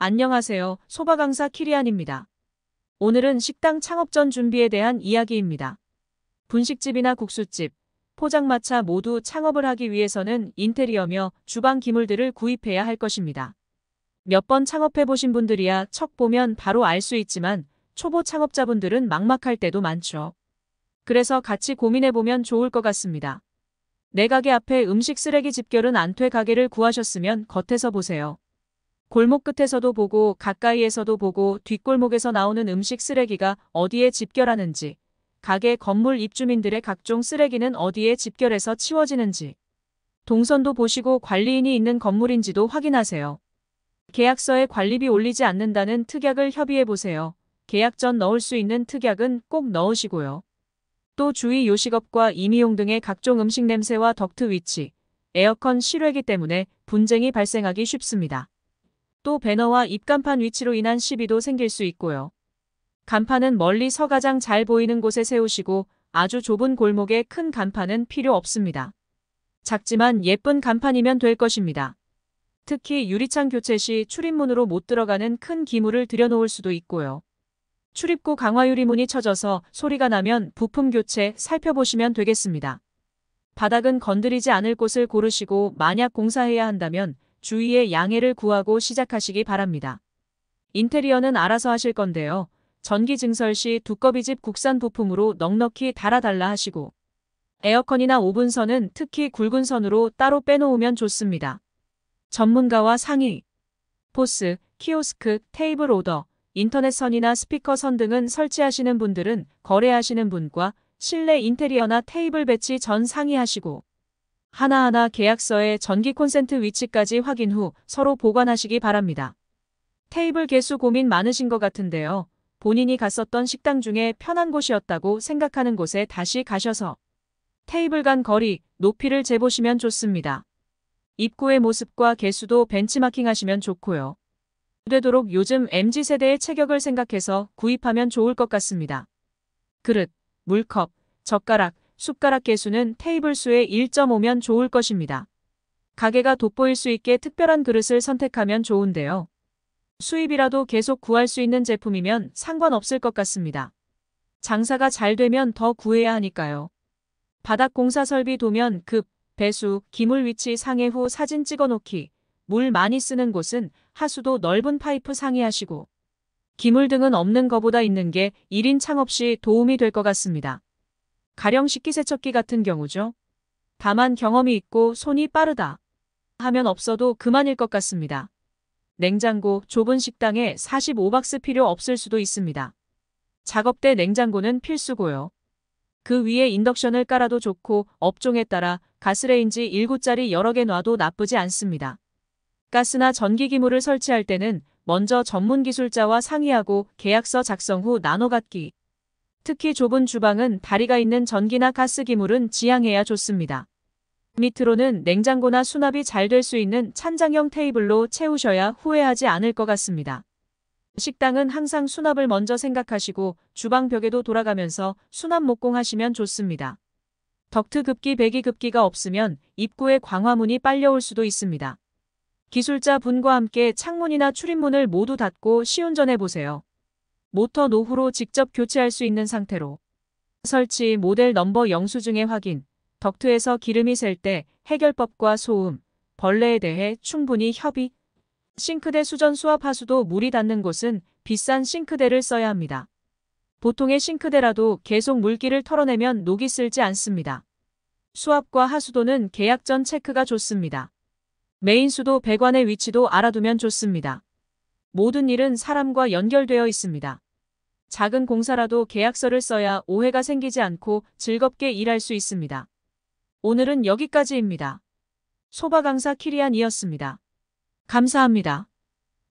안녕하세요. 소바 강사 키리안입니다. 오늘은 식당 창업 전 준비에 대한 이야기입니다. 분식집이나 국수집, 포장마차 모두 창업을 하기 위해서는 인테리어며 주방 기물들을 구입해야 할 것입니다. 몇 번 창업해보신 분들이야 척 보면 바로 알 수 있지만 초보 창업자분들은 막막할 때도 많죠. 그래서 같이 고민해보면 좋을 것 같습니다. 내 가게 앞에 음식 쓰레기 집결은 안 퇴 가게를 구하셨으면 겉에서 보세요. 골목 끝에서도 보고 가까이에서도 보고 뒷골목에서 나오는 음식 쓰레기가 어디에 집결하는지 가게 건물 입주민들의 각종 쓰레기는 어디에 집결해서 치워지는지 동선도 보시고 관리인이 있는 건물인지도 확인하세요. 계약서에 관리비 올리지 않는다는 특약을 협의해보세요. 계약 전 넣을 수 있는 특약은 꼭 넣으시고요. 또 주위 요식업과 임의용 등의 각종 음식 냄새와 덕트 위치, 에어컨 실외기 때문에 분쟁이 발생하기 쉽습니다. 또 배너와 입간판 위치로 인한 시비도 생길 수 있고요. 간판은 멀리 서가장 잘 보이는 곳에 세우시고 아주 좁은 골목에 큰 간판은 필요 없습니다. 작지만 예쁜 간판이면 될 것입니다. 특히 유리창 교체 시 출입문으로 못 들어가는 큰 기물을 들여놓을 수도 있고요. 출입구 강화 유리문이 쳐져서 소리가 나면 부품 교체 살펴보시면 되겠습니다. 바닥은 건드리지 않을 곳을 고르시고 만약 공사해야 한다면 주위에 양해를 구하고 시작하시기 바랍니다. 인테리어는 알아서 하실 건데요. 전기 증설 시 두꺼비집 국산 부품으로 넉넉히 달아달라 하시고 에어컨이나 오븐선은 특히 굵은 선으로 따로 빼놓으면 좋습니다. 전문가와 상의, 포스, 키오스크, 테이블 오더, 인터넷선이나 스피커선 등은 설치하시는 분들은 거래하시는 분과 실내 인테리어나 테이블 배치 전 상의하시고 하나하나 계약서에 전기 콘센트 위치까지 확인 후 서로 보관하시기 바랍니다. 테이블 개수 고민 많으신 것 같은데요. 본인이 갔었던 식당 중에 편한 곳이었다고 생각하는 곳에 다시 가셔서 테이블 간 거리, 높이를 재보시면 좋습니다. 입구의 모습과 개수도 벤치마킹하시면 좋고요. 되도록 요즘 MZ세대의 체격을 생각해서 구입하면 좋을 것 같습니다. 그릇, 물컵, 젓가락, 숟가락 개수는 테이블 수의 1.5면 좋을 것입니다. 가게가 돋보일 수 있게 특별한 그릇을 선택하면 좋은데요. 수입이라도 계속 구할 수 있는 제품이면 상관없을 것 같습니다. 장사가 잘 되면 더 구해야 하니까요. 바닥 공사 설비 도면 급, 배수, 기물 위치 상해 후 사진 찍어놓기, 물 많이 쓰는 곳은 하수도 넓은 파이프 상의하시고, 기물 등은 없는 거보다 있는 게 1인 창업 시 도움이 될 것 같습니다. 가령 식기세척기 같은 경우죠. 다만 경험이 있고 손이 빠르다 하면 없어도 그만일 것 같습니다. 냉장고 좁은 식당에 45박스 필요 없을 수도 있습니다. 작업대 냉장고는 필수고요. 그 위에 인덕션을 깔아도 좋고 업종에 따라 가스레인지 7구짜리 여러 개 놔도 나쁘지 않습니다. 가스나 전기기물을 설치할 때는 먼저 전문 기술자와 상의하고 계약서 작성 후 나눠 갖기, 특히 좁은 주방은 다리가 있는 전기나 가스 기물은 지양해야 좋습니다. 밑으로는 냉장고나 수납이 잘 될 수 있는 찬장형 테이블로 채우셔야 후회하지 않을 것 같습니다. 식당은 항상 수납을 먼저 생각하시고 주방 벽에도 돌아가면서 수납 목공하시면 좋습니다. 덕트 급기 배기 급기가 없으면 입구에 광화문이 빨려올 수도 있습니다. 기술자 분과 함께 창문이나 출입문을 모두 닫고 시운전해 보세요. 모터 노후로 직접 교체할 수 있는 상태로 설치 모델 넘버 영수증의 확인, 덕트에서 기름이 셀 때 해결법과 소음, 벌레에 대해 충분히 협의, 싱크대 수전수압하수도 물이 닿는 곳은 비싼 싱크대를 써야 합니다. 보통의 싱크대라도 계속 물기를 털어내면 녹이 쓸지 않습니다. 수압과 하수도는 계약 전 체크가 좋습니다. 메인수도 배관의 위치도 알아두면 좋습니다. 모든 일은 사람과 연결되어 있습니다. 작은 공사라도 계약서를 써야 오해가 생기지 않고 즐겁게 일할 수 있습니다. 오늘은 여기까지입니다. 소바 강사 키리안이었습니다. 감사합니다.